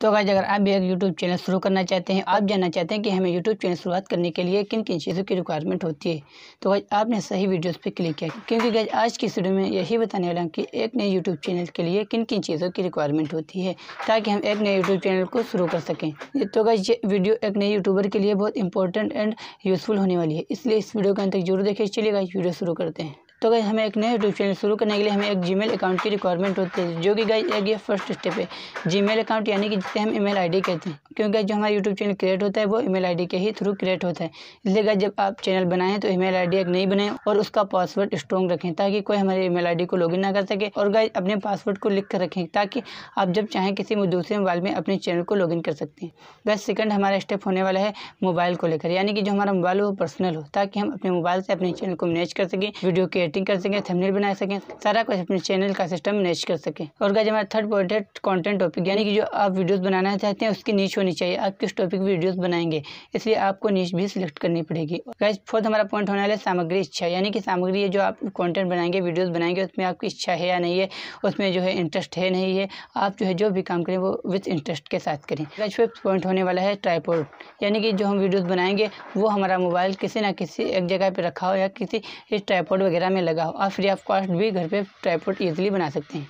तो गाइज अगर आप भी एक यूट्यूब चैनल शुरू करना चाहते हैं आप जानना चाहते हैं कि हमें यूट्यूब चैनल शुरुआत करने के लिए किन किन चीज़ों की रिक्वायरमेंट होती है तो गाइज आपने सही वीडियोस पर क्लिक किया क्योंकि गाइज आज की वीडियो में यही बताने वाला हूँ कि एक नए यूट्यूब चैनल के लिए किन किन चीज़ों की रिक्वायरमेंट होती है ताकि हम एक नए यूट्यूब चैनल को शुरू कर सकें तो गाइज ये वीडियो एक नए यूट्यूबर के लिए बहुत इंपॉर्टेंट एंड यूज़फुल होने वाली है इसलिए इस वीडियो के अंत तक जरूर देखिए चलिए गाइज वीडियो शुरू करते हैं तो गई हमें एक नया यूट्यूब चैनल शुरू करने के लिए हमें एक जीमेल अकाउंट की रिक्वायरमेंट होती है जो कि गई एक ये फर्स्ट स्टेप है जीमेल अकाउंट यानी कि जिसे हम ईमेल आईडी कहते हैं क्योंकि जो हमारा यूट्यूब चैनल क्रिएट होता है वो ईमेल आईडी के ही थ्रू क्रिएट होता है इसलिए गई जब आप चैनल बनाएं तो ई मेल एक नई बनाएं और उसका पासवर्ड स्ट्रॉन्ग रखें ताकि कोई हमारे ई मेल को लॉगिन ना कर सके और गई अपने पासवर्ड को लिख कर रखें ताकि आप जब चाहें किसी दूसरे मोबाइल में अपने चैनल को लॉगिन कर सकते हैं गैस सेकेंड हमारा स्टेप होने वाला है मोबाइल को लेकर यानी कि जो हमारा मोबाइल हो पर्सनल हो ताकि हम अपने मोबाइल से अपने चैनल को मैनेज कर सकें वीडियो क्रिएट एडिटिंग कर सकें थंबनेल बना सकें सारा कुछ अपने चैनल का सिस्टम मैनेज कर सकें और गाइज हमारा थर्ड पॉइंट है कॉन्टेंट टॉपिक यानी कि जो आप वीडियोज़ बनाना चाहते हैं उसकी नीच होनी चाहिए आप किस टॉपिक वीडियोज़ बनाएंगे इसलिए आपको नीच भी सिलेक्ट करनी पड़ेगी गाइज फोर्थ हमारा पॉइंट होने वाला है सामग्री इच्छा यानी कि सामग्री जो आप कॉन्टेंट बनाएंगे वीडियोज़ बनाएंगे उसमें आपकी इच्छा है या नहीं है उसमें जो है इंटरेस्ट है नहीं है आप जो है जो भी काम करें वो विथ इंटरेस्ट के साथ करें गाइज फिफ्थ पॉइंट होने वाला है ट्राईपोर्ट यानी कि जो हम वीडियोज़ बनाएंगे वो हमारा मोबाइल किसी ना किसी एक जगह पर रखा हो या किसी ट्राईपोर्ड वगैरह में में लगा हो आप फ्री ऑफ कॉस्ट भी घर पे ट्राईपोर्ट ईजिली बना सकते हैं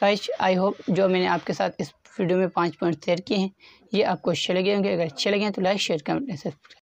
गाइस आई होप जो मैंने आपके साथ इस वीडियो में पाँच पॉइंट शेयर किए हैं ये आपको अच्छे लगे होंगे अगर अच्छे लगे हैं तो लाइक शेयर कमेंट सब्सक्राइब